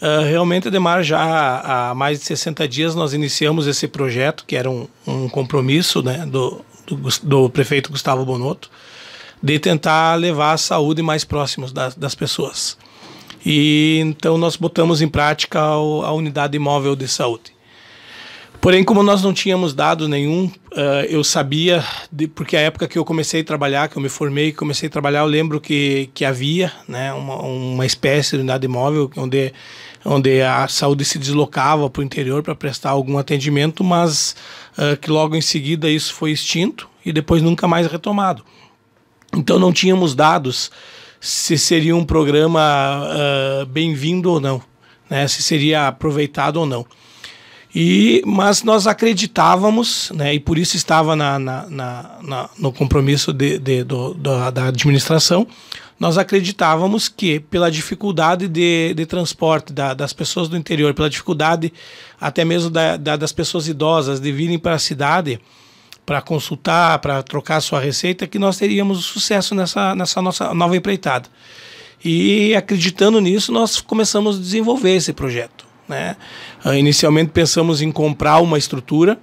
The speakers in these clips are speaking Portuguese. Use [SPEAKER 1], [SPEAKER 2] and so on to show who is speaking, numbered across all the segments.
[SPEAKER 1] Ah, realmente, Ademar, já há mais de 60 dias nós iniciamos esse projeto, que era um, um compromisso né, do, do, do, prefeito Gustavo Bonotto, de tentar levar a saúde mais próximos das, das pessoas. E então nós botamos em prática a, unidade móvel de saúde. Porém, como nós não tínhamos dado nenhum, uh, eu sabia, de, porque a época que eu comecei a trabalhar, que eu me formei, e comecei a trabalhar, eu lembro que, que havia né, uma, uma espécie de unidade móvel onde onde a saúde se deslocava para o interior para prestar algum atendimento, mas uh, que logo em seguida isso foi extinto e depois nunca mais retomado. Então não tínhamos dados se seria um programa uh, bem-vindo ou não, né? se seria aproveitado ou não. E, mas nós acreditávamos, né, e por isso estava na, na, na, na no compromisso de, de, do, da, da, administração, nós acreditávamos que pela dificuldade de, de transporte da, das pessoas do interior, pela dificuldade até mesmo da, da, das pessoas idosas de virem para a cidade para consultar, para trocar sua receita, que nós teríamos sucesso nessa, nessa nossa nova empreitada. E acreditando nisso, nós começamos a desenvolver esse projeto. Né? Uh, inicialmente pensamos em comprar uma estrutura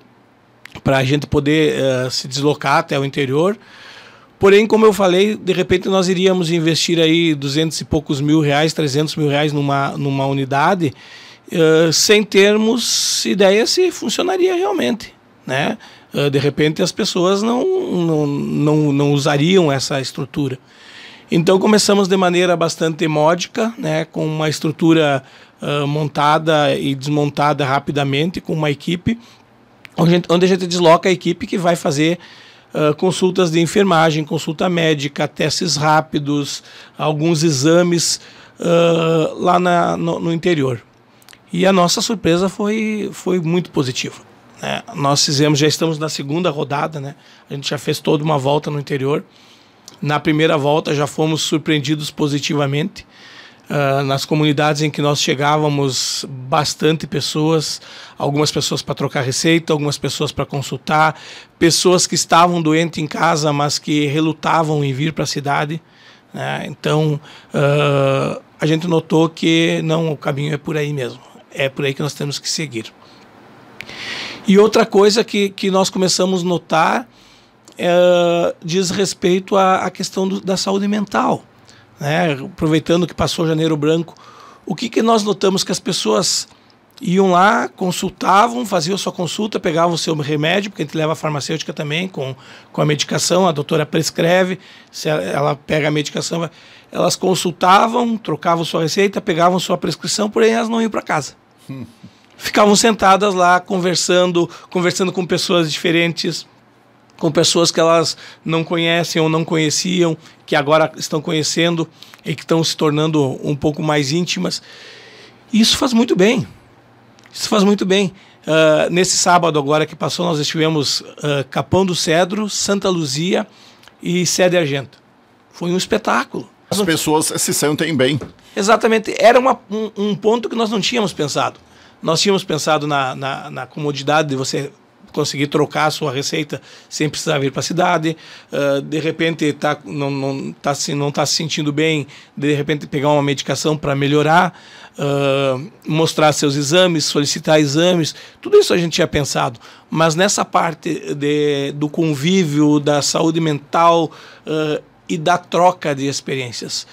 [SPEAKER 1] para a gente poder uh, se deslocar até o interior. Porém, como eu falei, de repente nós iríamos investir aí 200 e poucos mil reais, 300 mil reais numa, numa unidade, uh, sem termos ideia se funcionaria realmente. Né? Eh, de repente as pessoas não, não, não, não usariam essa estrutura. Então começamos de maneira bastante módica, né, com uma estrutura uh, montada e desmontada rapidamente, com uma equipe, onde a gente desloca a equipe que vai fazer Uh, consultas de enfermagem, consulta médica, testes rápidos, alguns exames uh, lá na, no, no, interior. E a nossa surpresa foi, foi muito positiva. Né? Nós fizemos, já estamos na segunda rodada, né? a gente já fez toda uma volta no interior. Na primeira volta já fomos surpreendidos positivamente. Uh, nas comunidades em que nós chegávamos, bastante pessoas, algumas pessoas para trocar receita, algumas pessoas para consultar, pessoas que estavam doentes em casa, mas que relutavam em vir para a cidade. Né? Então, uh, a gente notou que não, o caminho é por aí mesmo, é por aí que nós temos que seguir. E outra coisa que, que nós começamos a notar é, diz respeito à, à questão do, da saúde mental. Né? Aproveitando que passou janeiro branco, o que, que nós notamos que as pessoas iam lá, consultavam, faziam sua consulta, pegavam o seu remédio, porque a gente leva a farmacêutica também com, com a medicação, a doutora prescreve, se ela, ela pega a medicação, elas consultavam, trocavam sua receita, pegavam sua prescrição, porém elas não iam para casa. Ficavam sentadas lá conversando, conversando com pessoas diferentes, com pessoas que elas não conhecem ou não conheciam, que agora estão conhecendo e que estão se tornando um pouco mais íntimas. Isso faz muito bem. Isso faz muito bem. Uh, nesse sábado agora que passou, nós estivemos uh, Capão do Cedro, Santa Luzia e Sede Argento. Foi um espetáculo. As pessoas se sentem bem. Exatamente. Era uma, um, um ponto que nós não tínhamos pensado. Nós tínhamos pensado na, na, na comodidade de você conseguir trocar a sua receita sem precisar vir para a cidade, uh, de repente tá, não não tá se não tá se sentindo bem, de repente pegar uma medicação para melhorar, uh, mostrar seus exames, solicitar exames, tudo isso a gente tinha pensado, mas nessa parte de, do convívio, da saúde mental uh, e da troca de experiências